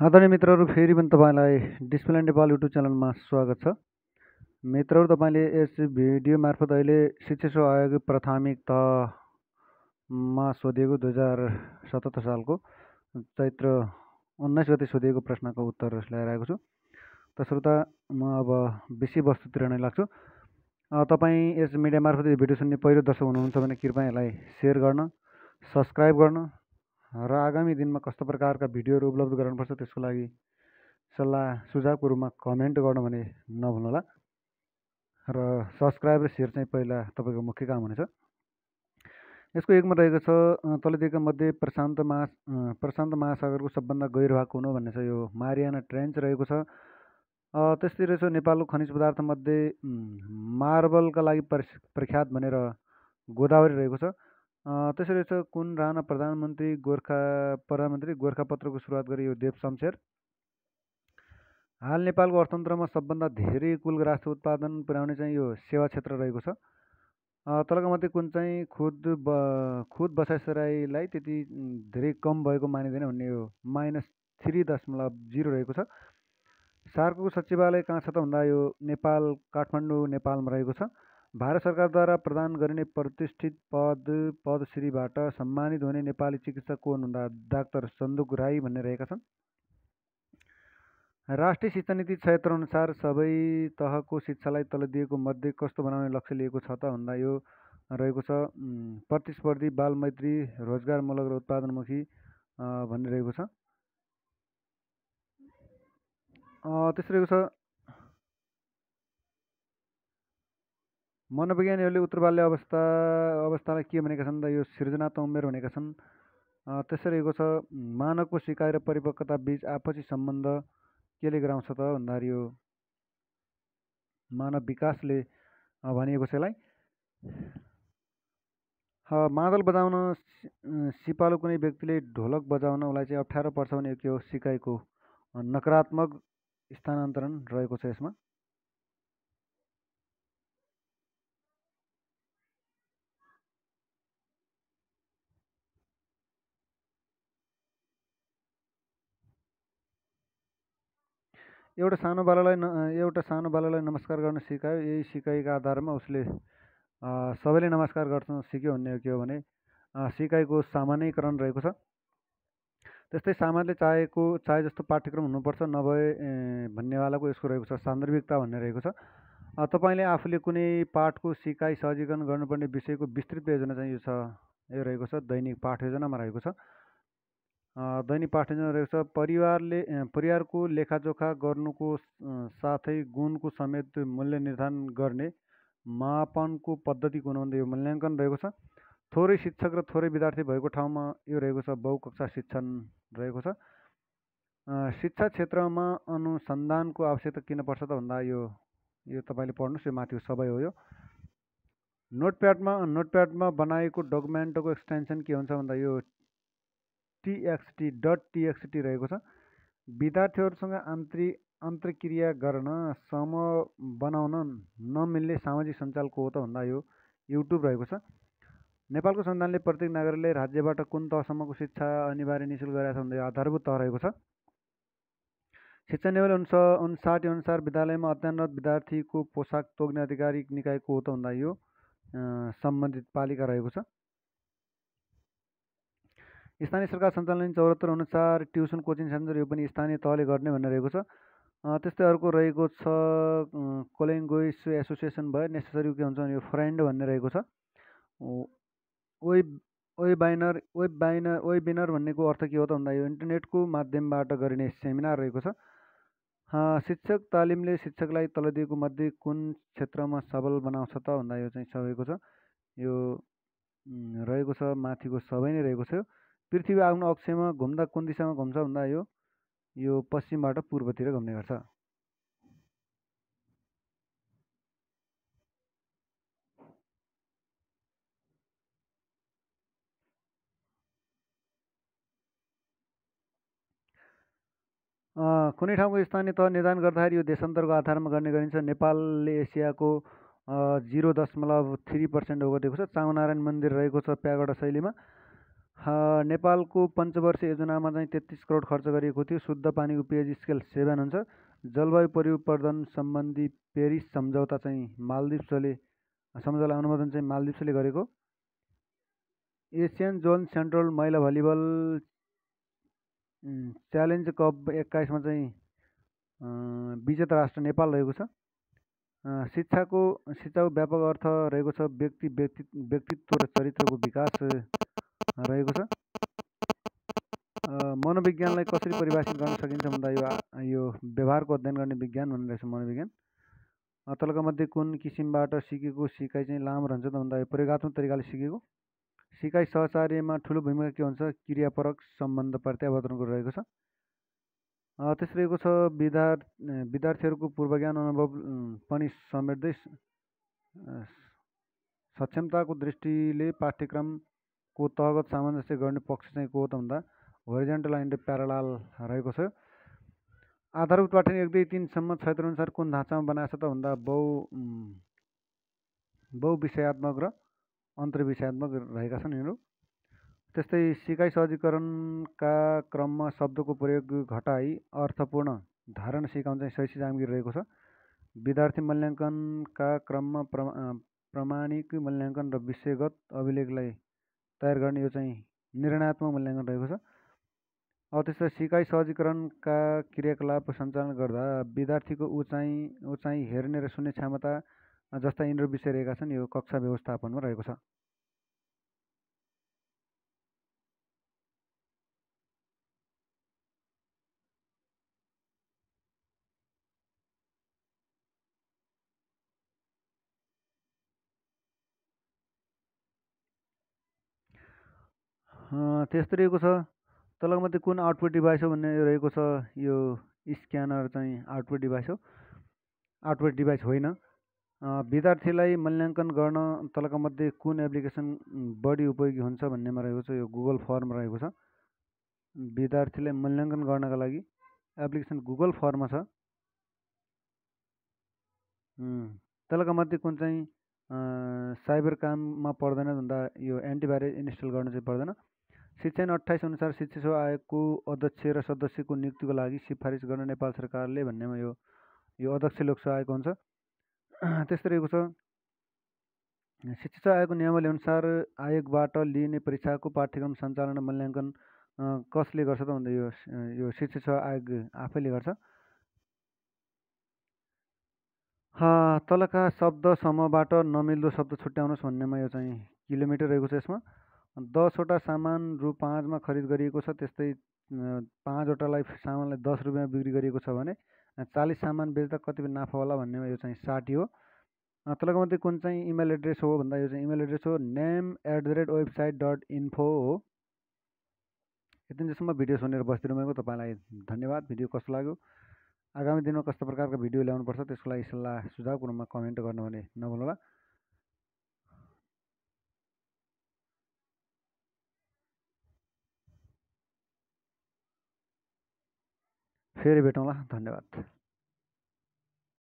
आदरणीय मित्रहरू फेरि पनि तपाईँलाई डिस्प्ले नेपाल युट्युब च्यानलमा स्वागत छ मित्रहरू तपाईँले यस भिडियो मार्फत अहिले शिक्षा आयोग प्राथमिक तहमा सोधिएको दुई हजार सतहत्तर सालको चैत्र उन्नाइस गते सोधिएको प्रश्नको उत्तर ल्याएर आएको छु तसर्थ म अब बेसी वस्तुतिर नै लाग्छु तपाईँ यस मिडिया मार्फत यो भिडियो सुन्ने पहिलो दर्शक हुनुहुन्छ भने कृपया यसलाई सेयर गर्न सब्सक्राइब गर्न र आगामी दिनमा कस्तो प्रकारका भिडियोहरू उपलब्ध गराउनुपर्छ त्यसको लागि सल्लाह सुझावको रूपमा कमेन्ट गर्नु भने नभुल्नुहोला र सब्सक्राइब र सेयर चाहिँ पहिला तपाईँको मुख्य काम हुनेछ यसको एकमा रहेको छ तल दिएका मध्ये प्रशान्त महा प्रशान्त महासागरको सबभन्दा गहिरो हुनु भन्ने छ यो मारियाना ट्रेन्च रहेको छ त्यस्तै रहेछ नेपालको खनिज पदार्थमध्ये मार्बलका लागि प्रख्यात भनेर गोदावरी रहेको छ त्यसरी छ कुन राणा प्रधानमन्त्री गोर्खा प्रधानमन्त्री गोर्खापत्रको सुरुवात गरे यो देव शमशेर हाल नेपालको अर्थतन्त्रमा सबभन्दा धेरै कुल राष्ट्र उत्पादन पुर्याउने चाहिँ यो सेवा क्षेत्र रहेको छ तलको मध्ये कुन चाहिँ खुद ब खुद बसाइसराईलाई त्यति धेरै कम भएको मानिँदैन भन्ने यो माइनस थ्री दशमलव जिरो रहेको छ सार्कको सचिवालय कहाँ छ त भन्दा यो नेपाल काठमाडौँ नेपालमा रहेको छ भारत सरकारद्वारा प्रदान गरिने प्रतिष्ठित पद पदश्रीबाट सम्मानित हुने नेपाली चिकित्सक को हुनुहुन्छ डाक्टर सन्दुक राई भन्ने रहेका छन् राष्ट्रिय शिक्षा नीति क्षेत्र अनुसार सबै तहको शिक्षालाई तल दिएको मध्ये कस्तो बनाउने लक्ष्य लिएको छ त भन्दा यो रहेको छ प्रतिस्पर्धी बालमैत्री रोजगारमूलक र उत्पादनमुखी भन्ने रहेको छ त्यस्तो रहेको छ मनोविज्ञानीहरूले उत्तर बाल्य अवस्था अवस्थालाई के भनेका छन् त यो सृजनात्मक उमेर भनेका छन् त्यसरीको छ मानवको सिकाइ र परिपक्वता बिच आपसी सम्बन्ध केले गराउँछ त भन्दाखेरि यो मानव विकासले भनिएको छ यसलाई मादल बजाउन सिपालु कुनै व्यक्तिले ढोलक बजाउन उसलाई चाहिँ अप्ठ्यारो पर्छ भने यो के हो सिकाइको नकारात्मक स्थानान्तरण रहेको छ यसमा एउटा सानो बालालाई न एउटा सानो बालालाई नमस्कार गर्न सिकायो यही सिकाइका आधारमा उसले सबैले नमस्कार गर्छ सिक्यो भन्ने के हो भने सिकाइको सामान्यकरण रहेको छ त्यस्तै सामान्यले चाहेको चाहे जस्तो पाठ्यक्रम हुनुपर्छ नभए भन्नेवालाको यसको रहेको छ सान्दर्भिकता भन्ने रहेको छ तपाईँले आफूले कुनै पाठको सिकाइ सहजीकरण गर्नुपर्ने विषयको विस्तृत योजना चाहिँ यो छ यो रहेको छ दैनिक पाठ योजनामा रहेको छ दैनिक पाठन रहेको छ परिवारले परिवारको लेखाजोखा गर्नुको साथै गुणको समेत मूल्य निर्धारण गर्ने मापनको पद्धति गुणवन्त यो मूल्याङ्कन रहेको छ थोरै शिक्षक र थोरै विद्यार्थी भएको ठाउँमा यो रहेको छ बहुकक्षा शिक्षण रहेको छ शिक्षा क्षेत्रमा अनुसन्धानको आवश्यकता किन पर्छ त भन्दा यो यो तपाईँले पढ्नुहोस् यो माथि सबै हो यो नोटप्याडमा नोटप्याडमा बनाएको डकुमेन्टको एक्सटेन्सन के हुन्छ भन्दा यो टिएक्सटी डट टिएक्सटी रहेको छ विद्यार्थीहरूसँग आन्तरिक अन्तर्क्रिया गर्न सम बनाउन नमिल्ने सामाजिक सञ्जाल हो त भन्दा यो युट्युब रहेको छ नेपालको संविधानले प्रत्येक नागरिकले राज्यबाट कुन तहसम्मको शिक्षा अनिवार्य निशुल्क गराएको छ भन्दा यो आधारभूत तह रहेको छ शिक्षा नियमावली अनुसार उन्साठी अनुसार विद्यालयमा अध्ययनरत विद्यार्थीको पोसाक तोक्ने आधिकारिक निकायको हो त भन्दा यो सम्बन्धित पालिका रहेको छ स्थानीय सरकार सञ्चालन चौहत्तर अनुसार ट्युसन कोचिङ सेन्टर यो पनि स्थानीय तहले गर्ने भन्ने रहेको छ त्यस्तै अर्को रहेको छ कोलेङ्गोइस एसोसिएसन भयो नेसेसरी के हुन्छ भने यो फ्रेन्ड भन्ने रहेको छ web webinar webinar webinar भन्नेको अर्थ के हो त भन्दा यो इन्टरनेटको माध्यमबाट गरिने सेमिनार रहेको छ शिक्षक तालिमले शिक्षकलाई तल दिएको मध्ये कुन क्षेत्रमा सबल बनाउँछ त भन्दा यो चाहिँ सबैको छ यो रहेको छ माथिको सबै नै रहेको छ पृथ्वी आफ्नो अक्षमा घुम्दा कुन दिशामा घुम्छ भन्दा यो यो पश्चिमबाट पूर्वतिर घुम्ने गर्छ कुनै ठाउँको स्थानीय तह निर्धारण गर्दाखेरि यो देशान्तरको आधारमा गर्ने गरिन्छ नेपालले एसियाको जिरो दशमलव थ्री पर्सेन्ट ओगटेको छ चामनारायण मन्दिर रहेको छ प्यागडा शैलीमा नेपालको पञ्चवर्षीय योजनामा चाहिँ तेत्तिस करोड खर्च गरिएको थियो शुद्ध पानीको पेज स्केल सेभेन हुन्छ जलवायु परिवर्तन सम्बन्धी पेरिस सम्झौता चाहिँ मालदिप्सले सम्झौता अनुमोदन चाहिँ मालदिप्सले गरेको एसियन जोन सेन्ट्रल महिला भलिबल च्यालेन्ज कप एक्काइसमा चाहिँ विजेता राष्ट्र नेपाल रहेको छ शिक्षाको शिक्षाको व्यापक अर्थ रहेको छ व्यक्ति व्यक्ति व्यक्तित्व र चरित्रको विकास रहेको छ मनोविज्ञानलाई कसरी परिभाषित गर्न सकिन्छ भन्दा यो यो व्यवहारको अध्ययन गर्ने विज्ञान भन्ने रहेछ मनोविज्ञान तलका मध्ये कुन किसिमबाट सिकेको सिकाइ चाहिँ लामो रहन्छ त भन्दा यो प्रयोगत्मक तरिकाले सिकेको सिकाइ सहचार्यमा ठुलो भूमिका के हुन्छ क्रियापरक सम्बन्ध प्रत्यावर्तनको रहेको छ त्यस रहेको छ विद्यार् विद्यार्थीहरूको पूर्वज्ञान अनुभव पनि समेट्दै सक्षमताको दृष्टिले पाठ्यक्रम को तहगत सामञ्जस्य गर्ने पक्ष चाहिँ को हो त भन्दा होरिजेन्टल एन्ड प्यारालाल रहेको छ आधारभूत पाठन एक दुई तिनसम्म क्षेत्रअनुसार कुन ढाँचामा बनाएको छ त भन्दा बहु बहुविषयात्मक र अन्तर्विषयात्मक रहेका छन् यिनीहरू त्यस्तै सिकाइ सहजीकरणका क्रममा शब्दको प्रयोग घटाई अर्थपूर्ण धारण सिकाउनु चाहिँ शैक्षिक सामग्री रहेको छ विद्यार्थी मूल्याङ्कनका क्रममा प्रमा प्रामाणिक मूल्याङ्कन र विषयगत अभिलेखलाई तयार गर्ने यो चाहिँ निर्णयात्मक मूल्याङ्कन रहेको छ अब त्यस्तै सिकाइ सहजीकरणका क्रियाकलाप सञ्चालन गर्दा विद्यार्थीको उचाइ उचाइ हेर्ने र सुन्ने क्षमता जस्ता यिनीहरू विषय रहेका छन् यो कक्षा व्यवस्थापनमा रहेको छ त्यस्तो रहेको छ तलको मात्रै कुन आउटपुट डिभाइस हो भन्ने रहेको छ यो स्क्यानर चाहिँ आउटपुट डिभाइस हो आउटपुट डिभाइस होइन विद्यार्थीलाई मूल्याङ्कन गर्न तलका मध्ये कुन एप्लिकेसन बढी उपयोगी हुन्छ भन्नेमा रहेको छ यो गुगल फर्म रहेको छ विद्यार्थीलाई मूल्याङ्कन गर्नका लागि एप्लिकेसन गुगल फर्ममा छ तलका मध्ये कुन चाहिँ साइबर काममा पर्दैन भन्दा यो एन्टिभाइरस इन्स्टल गर्नु चाहिँ पर्दैन शिक्षा अट्ठाइस अनुसार शिक्षा सेवा आयोगको अध्यक्ष र सदस्यको नियुक्तिको लागि सिफारिस गर्न नेपाल सरकारले भन्नेमा यो यो अध्यक्ष लोकसेवा आएको हुन्छ त्यस्तै रहेको छ शिक्षा सेवा आयोगको नियमावली अनुसार आयोगबाट लिइने परीक्षाको पाठ्यक्रम सञ्चालन र मूल्याङ्कन कसले गर्छ त भन्दा यो यो शिक्षा सेवा आयोग आफैले गर्छ तलका शब्द समूहबाट नमिल्दो शब्द छुट्याउनुहोस् भन्नेमा यो चाहिँ किलोमिटर रहेको छ यसमा दसवटा सामान रु पाँचमा खरिद गरिएको छ त्यस्तै पाँचवटालाई सामानलाई दस रुपियाँमा बिक्री गरिएको छ भने चालिस सामान बेच्दा कति नाफा होला भन्नेमा यो चाहिँ साठी हो तलको मात्रै कुन चाहिँ इमेल एड्रेस हो भन्दा यो चाहिँ इमेल एड्रेस हो name at the rate website dot info हो यति जसम्म भिडियो सुनेर भएको तपाईँलाई धन्यवाद भिडियो कस्तो लाग्यो आगामी दिनमा कस्तो प्रकारको भिडियो ल्याउनुपर्छ त्यसको लागि सल्लाह सुझावको रूपमा कमेन्ट गर्नु भने नभुल्नुहोला फिर भेटूँगा धन्यवाद